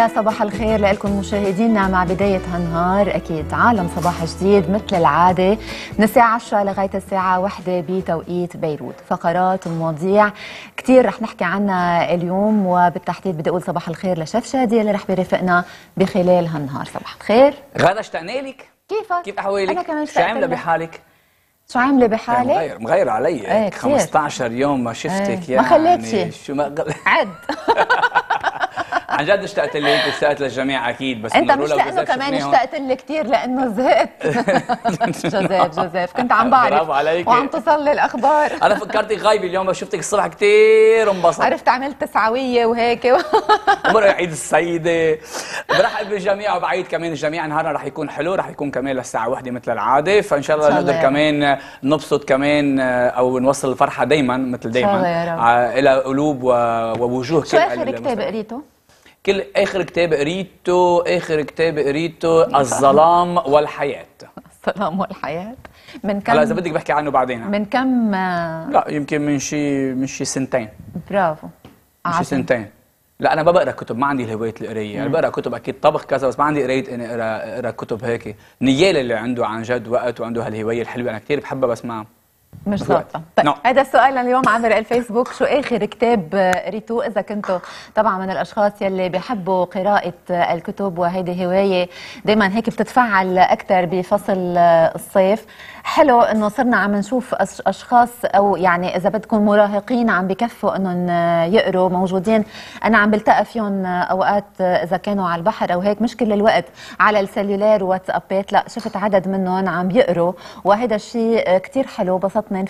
يا صباح الخير لكم مشاهدينا مع بداية هالنهار أكيد عالم صباح جديد مثل العادة من الساعة 10 لغاية الساعة 1 بتوقيت بيروت فقرات ومواضيع كثير رح نحكي عنها اليوم وبالتحديد بدي أقول صباح الخير لشيف شادي اللي رح بيرافقنا بخلال هالنهار صباح الخير غدا اشتقنا لك كيفك؟ كيف أحوالك؟ أنا كمان شو عاملة بحالك؟ شو عامله يعني بحالي؟ مغير مغير علي ايه 15 يوم ما شفتك ايه. يعني ما خليت شيء شو ما عد عن جد اشتقت هيك واشتقت للجميع اكيد بس انت مش لانه كمان اشتقت لي كثير لانه زهقت جوزيف جوزيف كنت عم بعرف وعم تصلي الاخبار انا فكرتك غايبه اليوم بس شفتك الصبح كثير انبسطت عرفت عملت تسعويه وهيك امرق عيد السيده برحب بالجميع وبعيد كمان الجميع نهارنا رح يكون حلو رح يكون كمان للساعه واحدة مثل العاده فان شاء الله نقدر كمان نبسط كمان او نوصل الفرحه دايما مثل دايما آه، الى قلوب ووجوه شو اخر كتاب قريته؟ كل اخر كتاب قريته اخر كتاب قريته الظلام والحياه الظلام والحياه من كم اذا بدك بحكي عنه بعدين من كم لا يمكن من شي من شي سنتين برافو من شي سنتين لا انا ما بقرا كتب ما عندي الهوايه القرايه يعني بقرا كتب اكيد طبخ كذا بس ما عندي قرايه اني اقرا اقرا كتب هيك نيال اللي عنده عن جد وقت وعنده هالهوايه الحلوه انا كثير بحبها بس ما مش ضابطه طيب no. نعم. هذا السؤال اليوم عبر الفيسبوك شو اخر كتاب ريتو اذا كنتوا طبعا من الاشخاص يلي بيحبوا قراءه الكتب وهيدي هوايه دائما هيك بتتفعل اكثر بفصل الصيف حلو انه صرنا عم نشوف اشخاص او يعني اذا بدكم مراهقين عم بكفوا انهم آه، يقروا موجودين انا عم بلتقى فيهم آه، اوقات آه، اذا كانوا على البحر او هيك مش كل الوقت على السلولار واتسابات لا شفت عدد منهم عم يقروا وهذا الشيء كثير حلو بسطني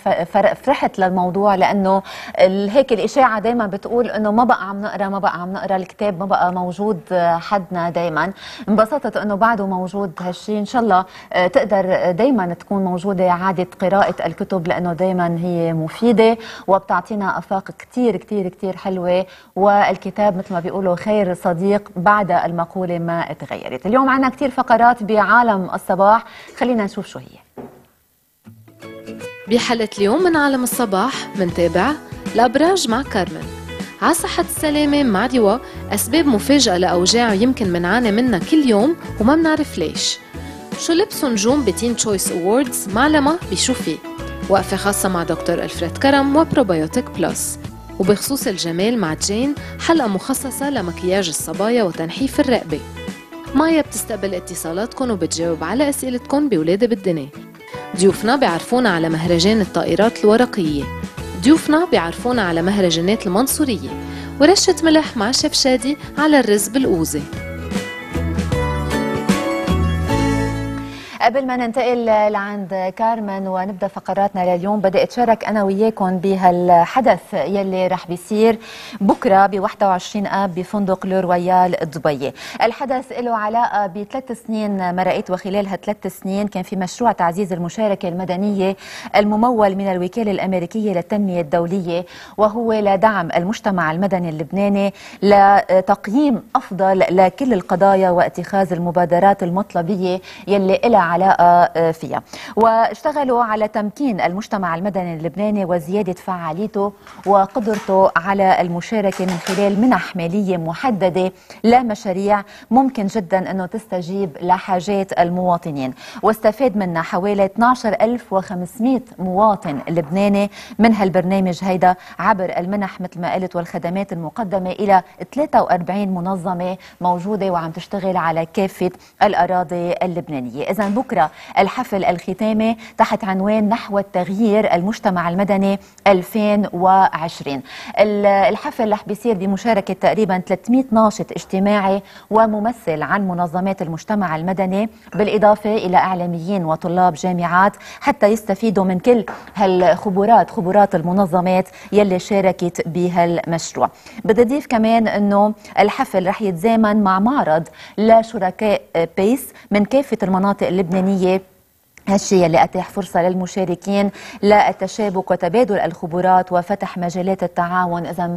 فرحت للموضوع لانه هيك الاشاعه دائما بتقول انه ما بقى عم نقرا ما بقى عم نقرا الكتاب ما بقى موجود حدنا دائما انبسطت انه بعده موجود هالشيء ان شاء الله تقدر دائما تكون موجود موجودة عادة قراءة الكتب لأنه دايما هي مفيدة وبتعطينا أفاق كتير كتير كتير حلوة والكتاب مثل ما بيقولوا خير صديق بعد المقولة ما تغيرت اليوم عنا كتير فقرات بعالم الصباح خلينا نشوف شو هي بحلقة اليوم من عالم الصباح منتابع الأبراج مع كارمن على صحة السلامة مع دواء أسباب مفاجأة لأوجاع يمكن منعاني منها كل يوم وما منعرف ليش شو لبسوا نجوم بتين تشويس أووردز معلمة بشو وقفة خاصة مع دكتور ألفريد كرم وبروبيوتيك بلس وبخصوص الجمال مع جين حلقة مخصصة لمكياج الصبايا وتنحيف الرقبة مايا بتستقبل اتصالاتكم وبتجاوب على أسئلتكم بولادة بالدنيا ضيوفنا بيعرفونا على مهرجان الطائرات الورقية ضيوفنا بيعرفونا على مهرجانات المنصورية ورشة ملح مع شف شادي على الرز بالقوزة قبل ما ننتقل لعند كارمن ونبدا فقراتنا لليوم بدي اتشارك انا وياكم بهالحدث يلي رح بيصير بكره ب 21 اب بفندق لو رويال دبي، الحدث له علاقه بثلاث سنين مرقت وخلال هالثلاث سنين كان في مشروع تعزيز المشاركه المدنيه الممول من الوكاله الامريكيه للتنميه الدوليه وهو لدعم المجتمع المدني اللبناني لتقييم افضل لكل القضايا واتخاذ المبادرات المطلبيه يلي لها العلاء فيها واشتغلوا على تمكين المجتمع المدني اللبناني وزيادة فعاليته وقدرته على المشاركة من خلال منح مالية محددة لمشاريع ممكن جدا أنه تستجيب لحاجات المواطنين واستفاد منها حوالي 12500 مواطن لبناني من هالبرنامج هيدا عبر المنح مثل ما قلت والخدمات المقدمة إلى 43 منظمة موجودة وعم تشتغل على كافة الأراضي اللبنانية إذا بكرة بكرة الحفل الختامي تحت عنوان نحو التغيير المجتمع المدني 2020 الحفل رح بيصير بمشاركة تقريبا 300 ناشط اجتماعي وممثل عن منظمات المجتمع المدني بالإضافة إلى إعلاميين وطلاب جامعات حتى يستفيدوا من كل هالخبرات خبرات المنظمات يلي شاركت بهالمشروع بدي أضيف كمان أنه الحفل رح يتزامن مع معرض لشركاء بيس من كافة المناطق اللبنانية اللبنانية هالشيء اللي أتاح فرصة للمشاركين للتشابك وتبادل الخبرات وفتح مجالات التعاون إذا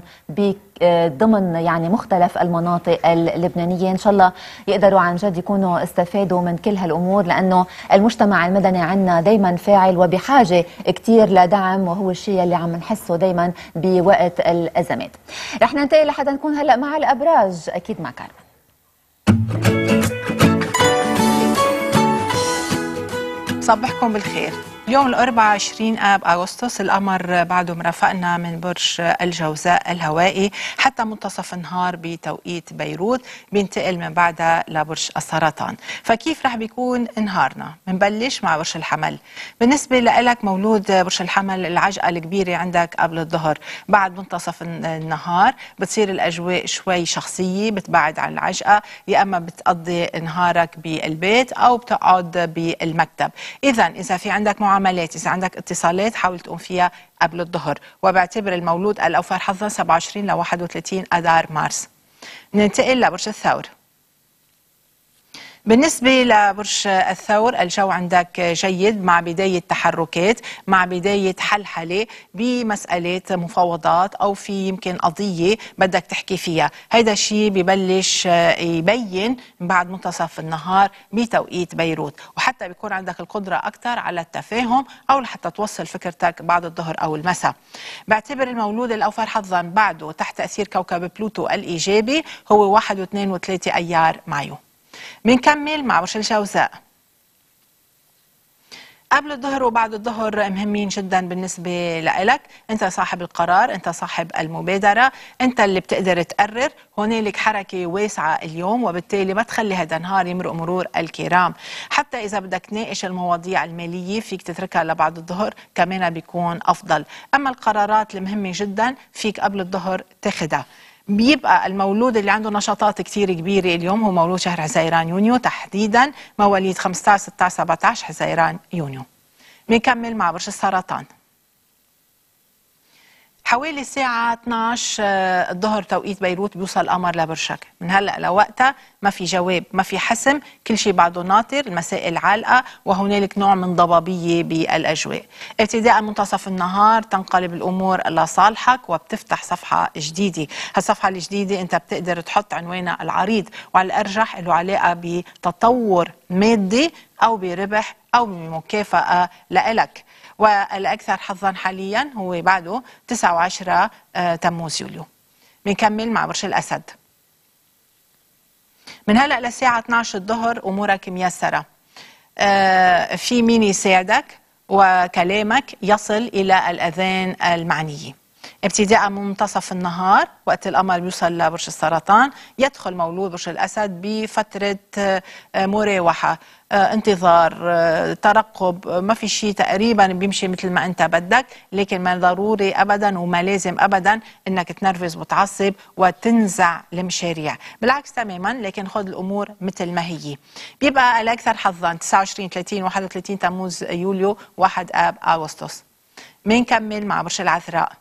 ضمن يعني مختلف المناطق اللبنانية إن شاء الله يقدروا عن جد يكونوا استفادوا من كل هالأمور لأنه المجتمع المدني عندنا دايما فاعل وبحاجة كتير لدعم وهو الشيء اللي عم نحسه دايما بوقت الأزمات رح ننتقل لحتى نكون هلأ مع الأبراج أكيد مع كارما صبحكم بالخير اليوم الأربعة 24 آب أغسطس القمر بعده مرافقنا من برج الجوزاء الهوائي حتى منتصف النهار بتوقيت بيروت بينتقل من بعدها لبرج السرطان فكيف رح بيكون نهارنا؟ بنبلش مع برج الحمل بالنسبة لك مولود برج الحمل العجقة الكبيرة عندك قبل الظهر بعد منتصف النهار بتصير الأجواء شوي شخصية بتبعد عن العجقة يا أما بتقضي نهارك بالبيت أو بتقعد بالمكتب إذا إذا في عندك المعاملات إذا عندك اتصالات حاول تقوم فيها قبل الظهر وبعتبر المولود الأوفر حظا 27 ل 31 أذار مارس ننتقل لبرج الثور بالنسبة لبرج الثور الجو عندك جيد مع بداية تحركات مع بداية حلحلة بمسألة مفاوضات أو في يمكن قضية بدك تحكي فيها هذا الشيء ببلش آه، يبين بعد منتصف النهار بتوقيت بيروت وحتى بيكون عندك القدرة أكثر على التفاهم أو لحتى توصل فكرتك بعد الظهر أو المساء بعتبر المولود الأوفر حظا بعده تحت تأثير كوكب بلوتو الإيجابي هو 1 و2 و3 أيار مايو بنكمل مع مشعل الجوزاء قبل الظهر وبعد الظهر مهمين جدا بالنسبة لك انت صاحب القرار انت صاحب المبادرة انت اللي بتقدر تقرر هنالك حركة واسعة اليوم وبالتالي ما تخلي هذا النهار يمرق مرور الكرام حتى إذا بدك تناقش المواضيع المالية فيك تتركها لبعد الظهر كمان بيكون أفضل أما القرارات المهمة جدا فيك قبل الظهر تاخدها بيبقى المولود اللي عنده نشاطات كثير كبيره اليوم هو مولود شهر حزيران يونيو تحديدا مواليد 15 16 17 حزيران يونيو بنكمل مع برج السرطان حوالي الساعة 12 آه، الظهر توقيت بيروت بيوصل قمر لبرشك من هلأ لوقتها ما في جواب ما في حسم كل شيء بعده ناطر المسائل عالقة وهنالك نوع من ضبابية بالأجواء ابتداء منتصف النهار تنقلب الأمور لصالحك وبتفتح صفحة جديدة هالصفحة الجديدة أنت بتقدر تحط عنوانها العريض وعلى الأرجح له علاقة بتطور مادي أو بربح أو بمكافأة لإلك والأكثر حظا حاليا هو بعده 9 و10 آه، تموز يوليو بنكمل مع برج الأسد من هلأ للساعة 12 الظهر أمورك ميسرة آه، في مين يساعدك وكلامك يصل إلى الأذان المعنيه ابتداء منتصف النهار وقت القمر بيوصل لبرج السرطان يدخل مولود برج الاسد بفتره آه، مراوحه آه، انتظار آه، ترقب آه، ما في شيء تقريبا بيمشي مثل ما انت بدك لكن ما ضروري ابدا وما لازم ابدا انك تنرفز وتعصب وتنزع المشاريع بالعكس تماما لكن خذ الامور مثل ما هي بيبقى الاكثر حظا 29 30 31 تموز يوليو 1 اب اغسطس بنكمل مع برج العذراء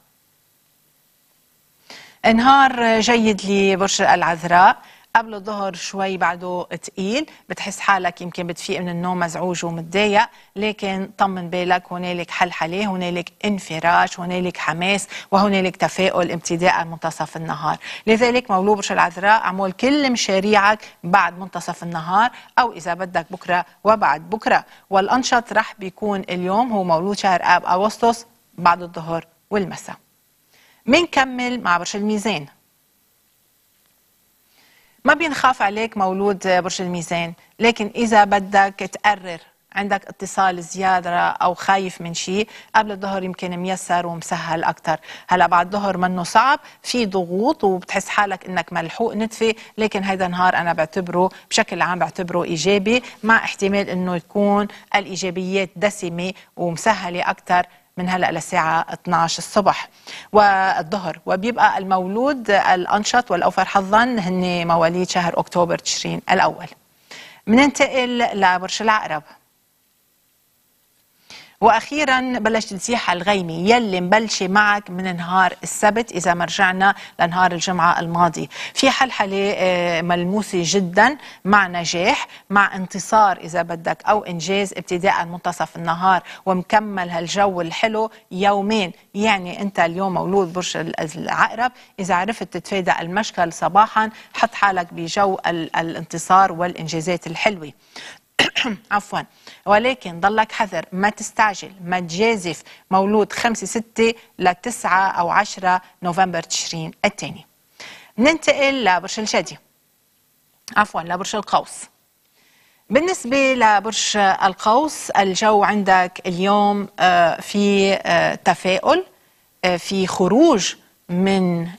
نهار جيد لبرج العذراء قبل الظهر شوي بعده تقيل بتحس حالك يمكن بتفيق من النوم مزعوج ومتضايق لكن طمن بالك هنالك حل حليه هنالك انفراج هنالك حماس وهنالك تفاؤل ابتداء منتصف النهار لذلك مولود برج العذراء اعمل كل مشاريعك بعد منتصف النهار او اذا بدك بكره وبعد بكره والانشط رح بيكون اليوم هو مولود شهر اب اغسطس بعد الظهر والمساء منكمل مع برج الميزان ما بينخاف عليك مولود برج الميزان لكن إذا بدك تقرر عندك اتصال زيادة أو خايف من شيء قبل الظهر يمكن ميسر ومسهل اكثر هلا بعد الظهر منه صعب في ضغوط وبتحس حالك إنك ملحوق نتفة لكن هيدا النهار أنا بعتبره بشكل عام بعتبره إيجابي مع احتمال إنه يكون الإيجابيات دسمة ومسهلة اكثر من هلا للساعه 12 الصبح والظهر وبيبقى المولود الانشط والاوفر حظا هن مواليد شهر اكتوبر تشرين الاول مننتقل لبرج العقرب واخيرا بلشت تزيح الغيمه يلي مبلشه معك من نهار السبت اذا ما رجعنا لنهار الجمعه الماضي في حلحله آه، ملموسه جدا مع نجاح مع انتصار اذا بدك او انجاز ابتداء منتصف النهار ومكمل هالجو الحلو يومين يعني انت اليوم مولود برج العقرب اذا عرفت تتفادى المشكل صباحا حط حالك بجو الانتصار والانجازات الحلوه عفوا ولكن ضلك حذر ما تستعجل ما تجازف مولود 5 6 ل 9 او 10 نوفمبر تشرين الثاني ننتقل لبرج الجدي عفوا لبرج القوس بالنسبة لبرج القوس الجو عندك اليوم آه، في آه، تفاؤل آه، في خروج من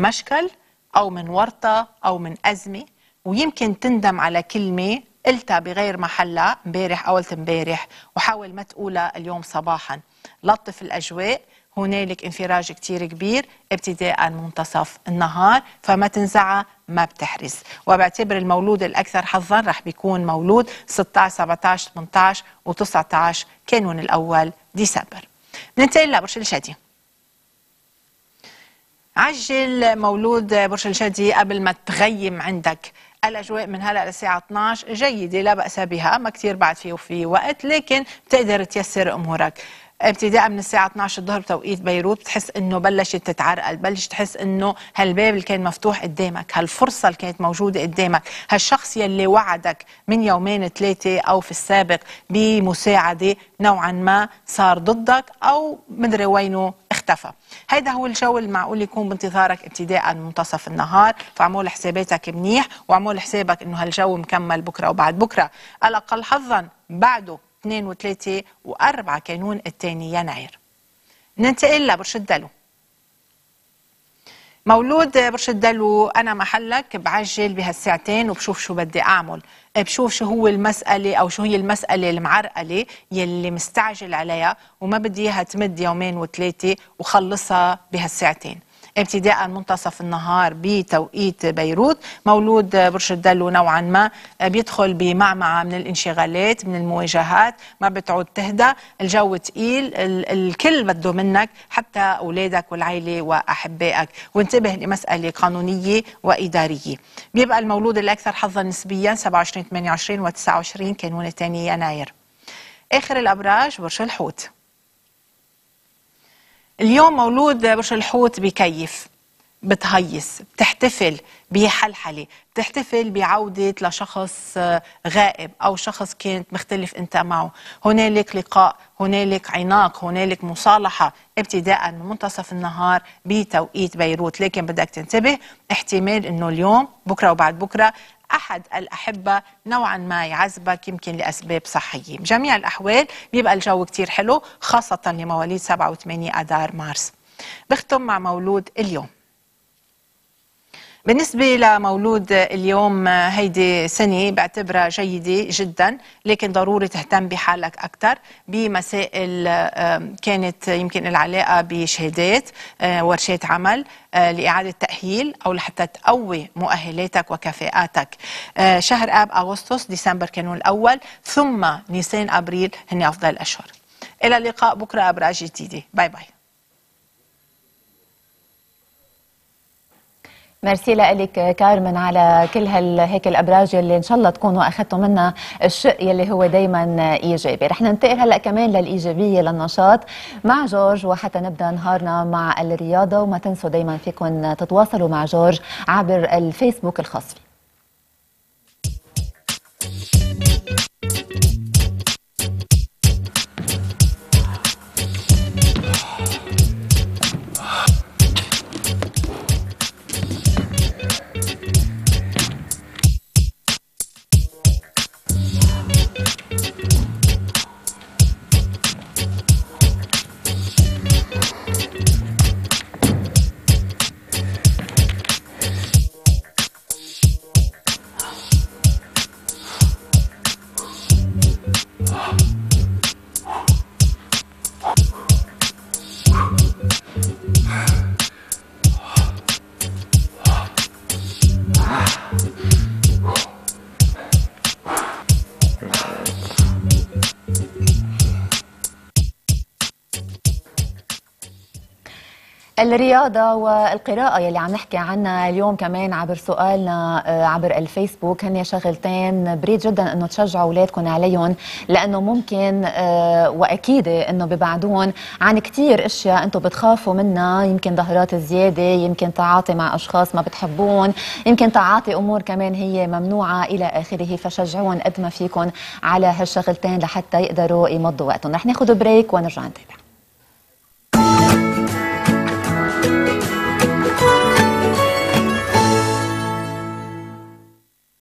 مشكل أو من ورطة أو من أزمة ويمكن تندم على كلمة قلتها بغير محلها امبارح اول امبارح وحاول ما تقولها اليوم صباحا لطف الاجواء هنالك انفراج كتير كبير ابتداء منتصف النهار فما تنزع ما بتحرز وبعتبر المولود الأكثر حظا رح بيكون مولود 16 17 18 و19 كانون الأول ديسمبر ننتقل لبرج الجدي عجل مولود برج الجدي قبل ما تغيم عندك الاجواء من هلا للساعه 12 جيده لا باس بها ما كثير بعد في وفي وقت لكن بتقدر تيسر امورك ابتداء من الساعه 12 الظهر بتوقيت بيروت بتحس انه بلشت تتعرقل بلش تحس انه هالباب اللي كان مفتوح قدامك هالفرصه اللي كانت موجوده قدامك هالشخص يلي وعدك من يومين ثلاثه او في السابق بمساعده نوعا ما صار ضدك او مدري وينه اختفى هيدا هو الجو المعقول يكون بانتظارك ابتداء منتصف النهار فاعمل حساباتك منيح وعمول حسابك انه هالجو مكمل بكره وبعد بكره الاقل حظا بعده 2 و3 و4 كانون الثاني يناير ننتقل لبرج الدلو مولود برج الدلو انا محلك بعجل بهالساعتين وبشوف شو بدي اعمل بشوف شو هو المساله او شو هي المساله المعرقله يلي مستعجل عليها وما بدي اياها تمد يومين وثلاثه وخلصها بهالساعتين ابتداء منتصف النهار بتوقيت بيروت مولود برج الدلو نوعا ما بيدخل بمعمعة من الانشغالات من المواجهات ما بتعود تهدى الجو تقيل الكل بده منك حتى أولادك والعيلة وأحبائك وانتبه لمسألة قانونية وإدارية بيبقى المولود الأكثر حظا نسبيا 27 28 و 29 كانون الثاني يناير آخر الأبراج برج الحوت اليوم مولود برج الحوت بكيف بتهيص بتحتفل بحلحله بتحتفل بعوده لشخص آه، غائب او شخص كنت مختلف انت معه هنالك لقاء هنالك عناق هنالك مصالحه ابتداء من منتصف النهار بتوقيت بيروت لكن بدك تنتبه احتمال انه اليوم بكره وبعد بكره أحد الأحبة نوعا ما يعذبك يمكن لأسباب صحية بجميع الأحوال بيبقى الجو كتير حلو خاصة لمواليد 7 و 8 اذار مارس بختم مع مولود اليوم بالنسبة لمولود اليوم هيدي سنة بعتبرها جيدة جدا لكن ضروري تهتم بحالك أكثر بمسائل كانت يمكن العلاقة بشهادات آه، ورشات عمل آه، لإعادة تأهيل أو لحتى تقوي مؤهلاتك وكفاءاتك آه، شهر آب أغسطس ديسمبر كانون الأول ثم نيسان أبريل هن أفضل الأشهر إلى اللقاء بكرة أبراج جديدة باي باي ميرسي لك كارمن على كل هال هيك الابراج اللي ان شاء الله تكونوا اخذتوا منها الشق يلي هو دائما ايجابي، رح ننتقل هلا كمان للايجابيه للنشاط مع جورج وحتى نبدا نهارنا مع الرياضه وما تنسوا دائما فيكم تتواصلوا مع جورج عبر الفيسبوك الخاص فيه. الرياضة والقراءة يلي عم نحكي عنها اليوم كمان عبر سؤالنا آه، عبر الفيسبوك هن شغلتين بريد جدا انه تشجعوا اولادكم عليهم لانه ممكن آه، واكيد انه ببعدون عن كثير اشياء انتم بتخافوا منها يمكن ظهرات زيادة يمكن تعاطي مع اشخاص ما بتحبون يمكن تعاطي امور كمان هي ممنوعة الى اخره فشجعوهم قد ما فيكم على هالشغلتين لحتى يقدروا يمضوا وقتهم رح ناخذ بريك ونرجع نتابع